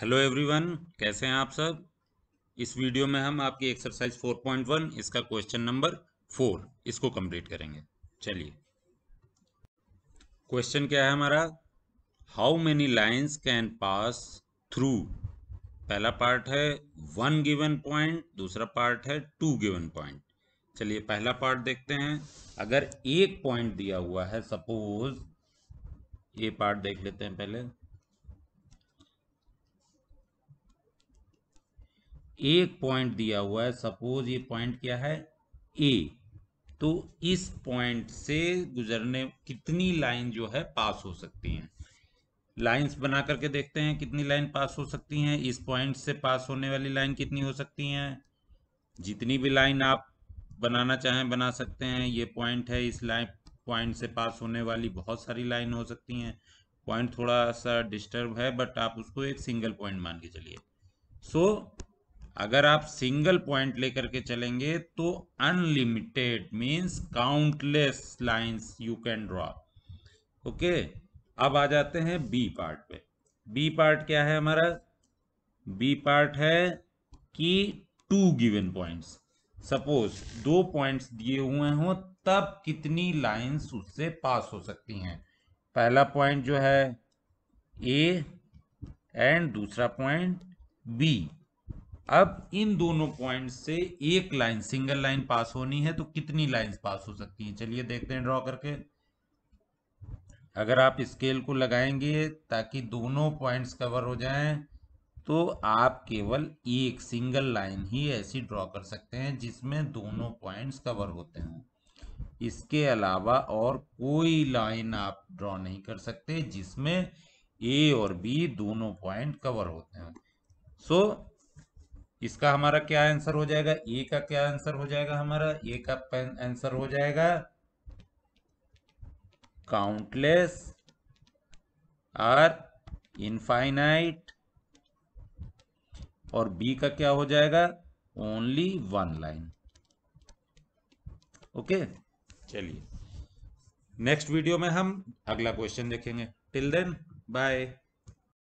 hello everyone कैसे हैं आप सब इस वीडियो में हम आपकी एक्सरसाइज 4.1 इसका क्वेश्चन नंबर फोर इसको कंप्लीट करेंगे चलिए क्वेश्चन क्या है हमारा how many lines can pass through पहला पार्ट है वन गिवन पॉइंट दूसरा पार्ट है टू गिवन पॉइंट चलिए पहला पार्ट देखते हैं अगर एक पॉइंट दिया हुआ है सपोज ये पार्ट देख लेते हैं पहले एक पॉइंट दिया हुआ है सपोज ये पॉइंट क्या है ए तो इस पॉइंट से गुजरने कितनी लाइन जो है पास हो सकती हैं लाइंस बना करके देखते हैं कितनी लाइन पास हो सकती हैं इस पॉइंट से पास होने वाली लाइन कितनी हो सकती हैं जितनी भी लाइन आप बनाना चाहें बना सकते हैं ये पॉइंट है इस लाइन पॉइंट से पास होने वाली बहुत सारी लाइन हो सकती हैं पॉइंट थोड़ा सा डिस्टर्ब है बट आप उसको एक सिंगल पॉइंट मान के चलिए सो so, अगर आप सिंगल पॉइंट लेकर के चलेंगे तो unlimited means countless lines you can draw okay अब आ जाते हैं बी पार्ट पे बी पार्ट क्या है हमारा बी पार्ट है कि टू गिवन पॉइंट्स सपोज दो पॉइंट्स दिए हुए हों तब कितनी लाइंस उससे पास हो सकती हैं पहला पॉइंट जो है ए एंड दूसरा पॉइंट बी अब इन दोनों पॉइंट से एक लाइन सिंगल लाइन पास होनी है तो कितनी लाइंस पास हो सकती हैं चलिए देखते हैं ड्रॉ करके अगर आप स्केल को लगाएंगे ताकि दोनों पॉइंट्स कवर हो जाएं तो आप केवल एक सिंगल लाइन ही ऐसी ड्रॉ कर सकते हैं जिसमें दोनों पॉइंट्स कवर होते हैं इसके अलावा और कोई लाइन आप ड्रॉ नहीं कर सकते जिसमें ए और बी दोनों पॉइंट कवर होते हैं सो so, इसका हमारा क्या आंसर हो जाएगा ए का क्या आंसर हो जाएगा हमारा ए का आंसर हो जाएगा काउंटलेस आर इनफाइनाइट और बी का क्या हो जाएगा ओनली वन लाइन ओके चलिए नेक्स्ट वीडियो में हम अगला क्वेश्चन देखेंगे टिल देन बाय